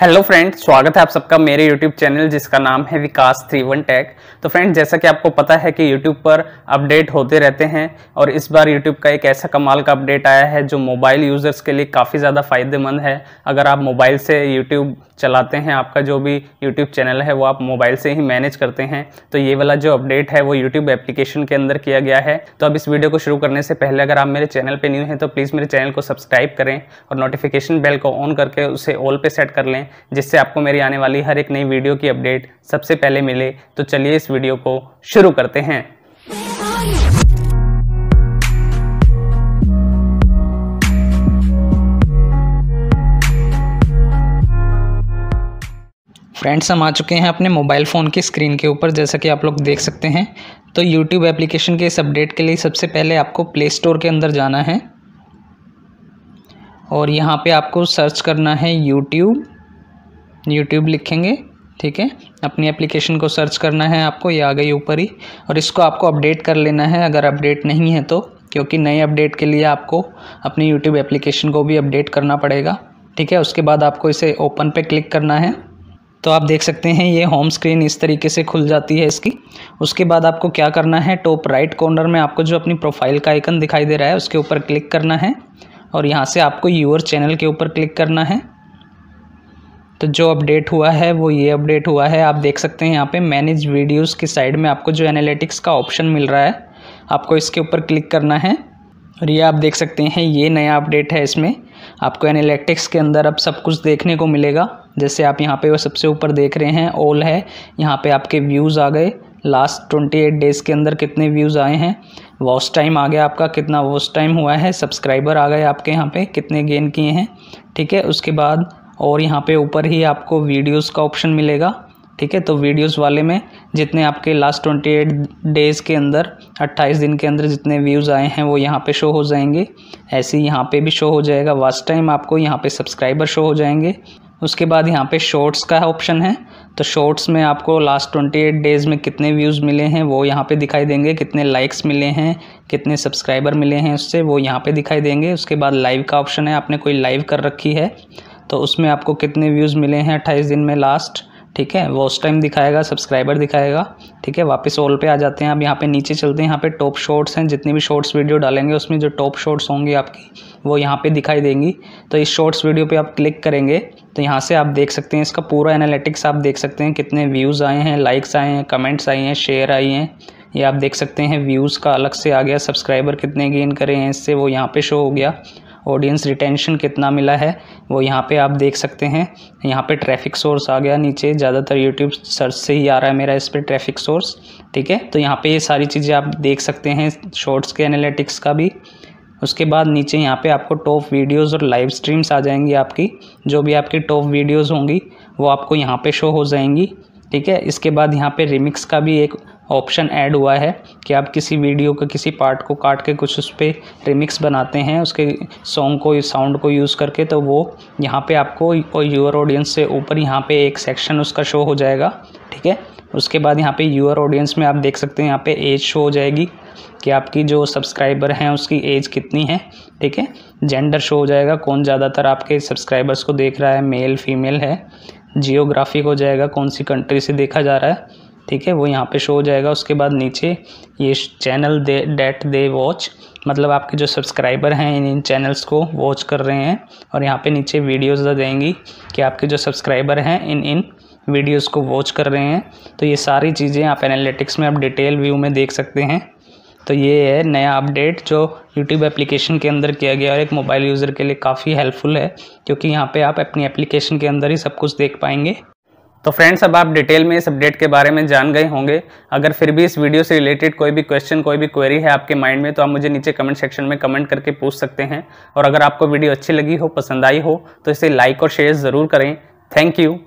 hello friends स्वागत है आप सबका मेरे यूट्यूब चैनल जिसका नाम है विकास थ्री वन टैग तो फ्रेंड्स जैसा कि आपको पता है कि यूट्यूब पर अपडेट होते रहते हैं और इस बार यूट्यूब का एक ऐसा कमाल का अपडेट आया है जो मोबाइल यूज़र्स के लिए काफ़ी ज़्यादा फ़ायदेमंद है अगर आप मोबाइल से यूट्यूब चलाते हैं आपका जो भी यूट्यूब चैनल है वो आप मोबाइल से ही मैनेज करते हैं तो ये वाला जो अपडेट है वो यूट्यूब एप्लीकेशन के अंदर किया गया है तो अब इस वीडियो को शुरू करने से पहले अगर आप मेरे चैनल पर न्यू हैं तो प्लीज़ मेरे चैनल को सब्सक्राइब करें और नोटिफिकेशन बेल को ऑन करके उसे ऑल पे सेट कर लें जिससे आपको मेरी आने वाली हर एक नई वीडियो की अपडेट सबसे पहले मिले तो चलिए इस वीडियो को शुरू करते हैं फ्रेंड्स हम आ चुके हैं अपने मोबाइल फ़ोन की स्क्रीन के ऊपर जैसा कि आप लोग देख सकते हैं तो यूट्यूब एप्लीकेशन के इस अपडेट के लिए सबसे पहले आपको प्ले स्टोर के अंदर जाना है और यहाँ पे आपको सर्च करना है यूट्यूब यूट्यूब लिखेंगे ठीक है अपनी एप्लीकेशन को सर्च करना है आपको ये आ गई ऊपर ही और इसको आपको अपडेट कर लेना है अगर अपडेट नहीं है तो क्योंकि नए अपडेट के लिए आपको अपनी यूट्यूब एप्लीकेशन को भी अपडेट करना पड़ेगा ठीक है उसके बाद आपको इसे ओपन पे क्लिक करना है तो आप देख सकते हैं ये होम स्क्रीन इस तरीके से खुल जाती है इसकी उसके बाद आपको क्या करना है टॉप राइट कॉर्नर में आपको जो अपनी प्रोफाइल का आइकन दिखाई दे रहा है उसके ऊपर क्लिक करना है और यहाँ से आपको यूअर चैनल के ऊपर क्लिक करना है तो जो अपडेट हुआ है वो ये अपडेट हुआ है आप देख सकते हैं यहाँ पे मैनेज वीडियोस की साइड में आपको जो एनालिटिक्स का ऑप्शन मिल रहा है आपको इसके ऊपर क्लिक करना है और ये आप देख सकते हैं ये नया अपडेट है इसमें आपको एनालिटिक्स के अंदर अब सब कुछ देखने को मिलेगा जैसे आप यहाँ पे वो सबसे ऊपर देख रहे हैं ऑल है यहाँ पे आपके व्यूज़ आ गए लास्ट ट्वेंटी एट डेज़ के अंदर कितने व्यूज़ आए हैं वॉस टाइम आ गया आपका कितना वॉस टाइम हुआ है सब्सक्राइबर आ गए आपके यहाँ पे कितने गेन किए हैं ठीक है उसके बाद और यहाँ पे ऊपर ही आपको वीडियोस का ऑप्शन मिलेगा ठीक है तो वीडियोस वाले में जितने आपके लास्ट ट्वेंटी एट डेज़ के अंदर अट्ठाईस दिन के अंदर जितने व्यूज़ आए हैं वो यहाँ पे शो हो जाएंगे ऐसे ही यहाँ पर भी शो हो जाएगा वास्ट टाइम आपको यहाँ पर सब्सक्राइबर शो हो जाएंगे उसके बाद यहाँ पे शॉर्ट्स का ऑप्शन है तो शॉर्ट्स में आपको लास्ट ट्वेंटी एट डेज़ में कितने व्यूज़ मिले हैं वो यहाँ पे दिखाई देंगे कितने लाइक्स मिले हैं कितने सब्सक्राइबर मिले हैं उससे वो यहाँ पे दिखाई देंगे उसके बाद लाइव का ऑप्शन है आपने कोई लाइव कर रखी है तो उसमें आपको कितने व्यूज़ मिले हैं अट्ठाईस दिन में लास्ट ठीक है वो उस टाइम दिखाएगा सब्सक्राइबर दिखाएगा ठीक है वापस ऑल पे आ जाते हैं अब यहाँ पे नीचे चलते हैं यहाँ पे टॉप शॉर्ट्स हैं जितनी भी शॉर्ट्स वीडियो डालेंगे उसमें जो टॉप शॉर्ट्स होंगी आपकी वो यहाँ पे दिखाई देंगी तो इस शॉर्ट्स वीडियो पे आप क्लिक करेंगे तो यहाँ से आप देख सकते हैं इसका पूरा एनालिटिक्स आप देख सकते हैं कितने व्यूज़ आए हैं लाइक्स आए हैं कमेंट्स आए हैं शेयर आई हैं ये आप देख सकते हैं व्यूज़ का अलग से आ गया सब्सक्राइबर कितने गेन करें हैं इससे वो यहाँ पर शो हो गया ऑडियंस रिटेंशन कितना मिला है वो यहाँ पे आप देख सकते हैं यहाँ पे ट्रैफिक सोर्स आ गया नीचे ज़्यादातर यूट्यूब सर्च से ही आ रहा है मेरा इस पर ट्रैफिक सोर्स ठीक है तो यहाँ पे ये सारी चीज़ें आप देख सकते हैं शॉर्ट्स के एनालिटिक्स का भी उसके बाद नीचे यहाँ पे आपको टॉप वीडियोस और लाइव स्ट्रीम्स आ जाएंगी आपकी जो भी आपकी टॉप वीडियोस होंगी वो आपको यहाँ पे शो हो जाएंगी ठीक है इसके बाद यहाँ पे रिमिक्स का भी एक ऑप्शन ऐड हुआ है कि आप किसी वीडियो का किसी पार्ट को काट के कुछ उस पर रिमिक्स बनाते हैं उसके सॉन्ग को साउंड को यूज़ करके तो वो यहाँ पे आपको और यूर ऑडियंस से ऊपर यहाँ पे एक सेक्शन उसका शो हो जाएगा ठीक है उसके बाद यहाँ पे यूर ऑडियंस में आप देख सकते हैं यहाँ पे एज शो हो जाएगी कि आपकी जो सब्सक्राइबर हैं उसकी एज कितनी है ठीक है जेंडर शो हो जाएगा कौन ज़्यादातर आपके सब्सक्राइबर्स को देख रहा है मेल फीमेल है जियोग्राफिक हो जाएगा कौन सी कंट्री से देखा जा रहा है ठीक है वो यहाँ पे शो हो जाएगा उसके बाद नीचे ये चैनल दे डेट दे वॉच मतलब आपके जो सब्सक्राइबर हैं इन इन चैनल्स को वॉच कर रहे हैं और यहाँ पे नीचे वीडियोस देंगी कि आपके जो सब्सक्राइबर हैं इन इन वीडियोस को वॉच कर रहे हैं तो ये सारी चीज़ें आप एनालिटिक्स में आप डिटेल व्यू में देख सकते हैं तो ये है नया अपडेट जो यूट्यूब एप्लीकेशन के अंदर किया गया और एक मोबाइल यूज़र के लिए काफ़ी हेल्पफुल है क्योंकि यहाँ पे आप अपनी एप्लीकेशन के अंदर ही सब कुछ देख पाएंगे तो फ्रेंड्स अब आप डिटेल में इस अपडेट के बारे में जान गए होंगे अगर फिर भी इस वीडियो से रिलेटेड कोई भी क्वेश्चन कोई भी क्वेरी है आपके माइंड में तो आप मुझे नीचे कमेंट सेक्शन में कमेंट करके पूछ सकते हैं और अगर आपको वीडियो अच्छी लगी हो पसंद आई हो तो इसे लाइक और शेयर ज़रूर करें थैंक यू